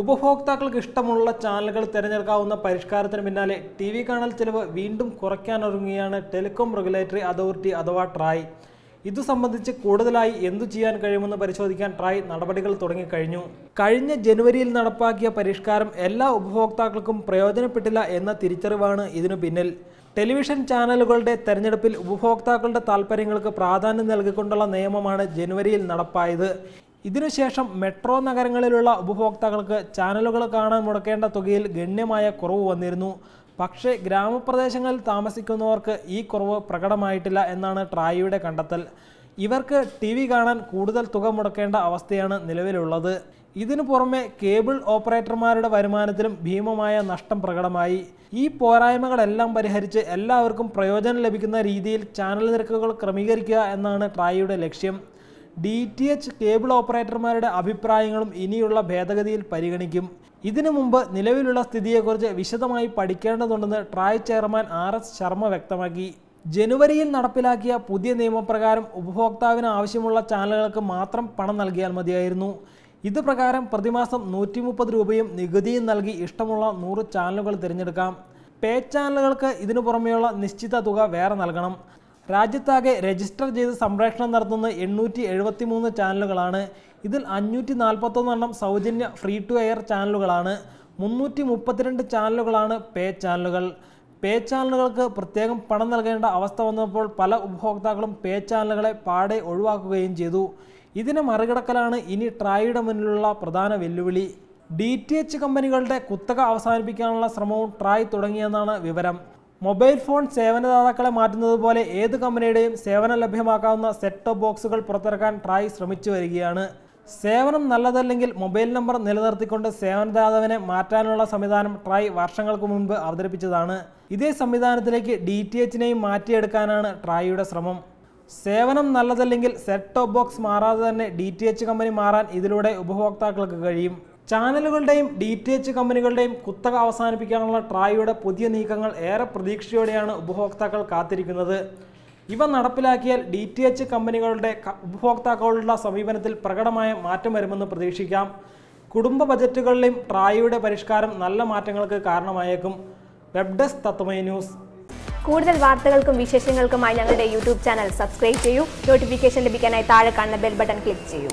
ഉപഭോക്താക്കൾക്ക് ഇഷ്ടമുള്ള ചാനലുകൾ തിരഞ്ഞെടുക്കാവുന്ന പരിഷ്കാരത്തിന് പിന്നാലെ ടി വി കാണൽ ചെലവ് വീണ്ടും കുറയ്ക്കാനൊരുങ്ങിയാണ് ടെലികോം റെഗുലേറ്ററി അതോറിറ്റി അഥവാ ട്രായ് ഇതു സംബന്ധിച്ച് കൂടുതലായി എന്തു ചെയ്യാൻ കഴിയുമെന്ന് പരിശോധിക്കാൻ ട്രായ് നടപടികൾ തുടങ്ങിക്കഴിഞ്ഞു കഴിഞ്ഞ ജനുവരിയിൽ നടപ്പാക്കിയ പരിഷ്കാരം എല്ലാ ഉപഭോക്താക്കൾക്കും പ്രയോജനപ്പെട്ടില്ല എന്ന തിരിച്ചറിവാണ് ഇതിനു പിന്നിൽ ടെലിവിഷൻ ചാനലുകളുടെ തെരഞ്ഞെടുപ്പിൽ ഉപഭോക്താക്കളുടെ താൽപ്പര്യങ്ങൾക്ക് പ്രാധാന്യം നൽകിക്കൊണ്ടുള്ള നിയമമാണ് ജനുവരിയിൽ നടപ്പായത് ഇതിനുശേഷം മെട്രോ നഗരങ്ങളിലുള്ള ഉപഭോക്താക്കൾക്ക് ചാനലുകൾ കാണാൻ മുടക്കേണ്ട തുകയിൽ ഗണ്യമായ കുറവ് വന്നിരുന്നു പക്ഷേ ഗ്രാമപ്രദേശങ്ങളിൽ താമസിക്കുന്നവർക്ക് ഈ കുറവ് പ്രകടമായിട്ടില്ല എന്നാണ് ട്രായിയുടെ കണ്ടെത്തൽ ഇവർക്ക് ടി വി കാണാൻ കൂടുതൽ തുക മുടക്കേണ്ട അവസ്ഥയാണ് നിലവിലുള്ളത് ഇതിനു പുറമെ കേബിൾ ഓപ്പറേറ്റർമാരുടെ വരുമാനത്തിലും ഭീമമായ നഷ്ടം പ്രകടമായി ഈ പോരായ്മകളെല്ലാം പരിഹരിച്ച് എല്ലാവർക്കും പ്രയോജനം ലഭിക്കുന്ന രീതിയിൽ ചാനൽ നിരക്കുകൾ ക്രമീകരിക്കുക എന്നാണ് ട്രായിയുടെ ലക്ഷ്യം ഡി ടി എച്ച് കേബിൾ ഓപ്പറേറ്റർമാരുടെ അഭിപ്രായങ്ങളും ഇനിയുള്ള ഭേദഗതിയിൽ പരിഗണിക്കും ഇതിനു മുമ്പ് നിലവിലുള്ള സ്ഥിതിയെക്കുറിച്ച് വിശദമായി പഠിക്കേണ്ടതുണ്ടെന്ന് TRAI chairman R S Sharma വ്യക്തമാക്കി ജനുവരിയിൽ നടപ്പിലാക്കിയ പുതിയ നിയമപ്രകാരം ഉപഭോക്താവിന് ആവശ്യമുള്ള ചാനലുകൾക്ക് മാത്രം പണം നൽകിയാൽ മതിയായിരുന്നു ഇത് പ്രകാരം പ്രതിമാസം നൂറ്റി മുപ്പത് രൂപയും നികുതിയും നൽകി ഇഷ്ടമുള്ള നൂറ് ചാനലുകൾ തിരഞ്ഞെടുക്കാം പേ ചാനലുകൾക്ക് ഇതിനു പുറമെയുള്ള നിശ്ചിത തുക വേറെ നൽകണം രാജ്യത്താകെ രജിസ്റ്റർ ചെയ്ത് സംപ്രേഷണം നടത്തുന്ന എണ്ണൂറ്റി എഴുപത്തി മൂന്ന് ചാനലുകളാണ് ഇതിൽ അഞ്ഞൂറ്റി നാൽപ്പത്തൊന്നെണ്ണം സൗജന്യ ഫ്രീ ടു എയർ ചാനലുകളാണ് മുന്നൂറ്റി മുപ്പത്തിരണ്ട് ചാനലുകളാണ് പേ ചാനലുകൾ പേ ചാനലുകൾക്ക് പ്രത്യേകം പണം നൽകേണ്ട അവസ്ഥ വന്നപ്പോൾ പല ഉപഭോക്താക്കളും പേ ചാനലുകളെ പാടെ ഒഴിവാക്കുകയും ചെയ്തു ഇതിനെ മറികടക്കലാണ് ഇനി ട്രായുടെ മുന്നിലുള്ള പ്രധാന വെല്ലുവിളി ഡി കമ്പനികളുടെ കുത്തക അവസാനിപ്പിക്കാനുള്ള ശ്രമവും ട്രായ് തുടങ്ങിയെന്നാണ് വിവരം മൊബൈൽ ഫോൺ സേവനദാതാക്കളെ മാറ്റുന്നത് പോലെ ഏത് കമ്പനിയുടെയും സേവനം ലഭ്യമാക്കാവുന്ന സെറ്റ് ടോപ്പ് ബോക്സുകൾ പുറത്തിറക്കാൻ ട്രായ് ശ്രമിച്ചു വരികയാണ് സേവനം നല്ലതല്ലെങ്കിൽ മൊബൈൽ നമ്പർ നിലനിർത്തിക്കൊണ്ട് സേവനദാതാവിനെ മാറ്റാനുള്ള സംവിധാനം ട്രായ് വർഷങ്ങൾക്ക് മുൻപ് അവതരിപ്പിച്ചതാണ് ഇതേ സംവിധാനത്തിലേക്ക് ഡി ടി എച്ചിനെയും മാറ്റിയെടുക്കാനാണ് ട്രായിയുടെ ശ്രമം സേവനം നല്ലതല്ലെങ്കിൽ സെറ്റ് ടോപ്പ് ബോക്സ് മാറാതെ തന്നെ ഡി കമ്പനി മാറാൻ ഇതിലൂടെ ഉപഭോക്താക്കൾക്ക് കഴിയും ചാനലുകളുടെയും ഡി ടി എച്ച് കമ്പനികളുടെയും കുത്തക അവസാനിപ്പിക്കാനുള്ള ട്രായുടെ പുതിയ നീക്കങ്ങൾ ഏറെ പ്രതീക്ഷയോടെയാണ് ഉപഭോക്താക്കൾ കാത്തിരിക്കുന്നത് ഇവ നടപ്പിലാക്കിയാൽ ഡി ടി എച്ച് കമ്പനികളുടെ ഉപഭോക്താക്കളുള്ള സമീപനത്തിൽ പ്രകടമായ മാറ്റം വരുമെന്ന് പ്രതീക്ഷിക്കാം കുടുംബ ബജറ്റുകളിലെയും ട്രായുടെ പരിഷ്കാരം നല്ല മാറ്റങ്ങൾക്ക് കാരണമായേക്കും വെബ് ഡെസ്ക് തത്വമയ ന്യൂസ് കൂടുതൽ വാർത്തകൾക്കും വിശേഷങ്ങൾക്കുമായി ഞങ്ങളുടെ യൂട്യൂബ് ചാനൽ സബ്സ്ക്രൈബ് ചെയ്യൂ നോട്ടിഫിക്കേഷൻ ലഭിക്കാനായി താഴെ കാണുന്ന ബെൽ ബട്ടൺ ക്ലിക്ക് ചെയ്യൂ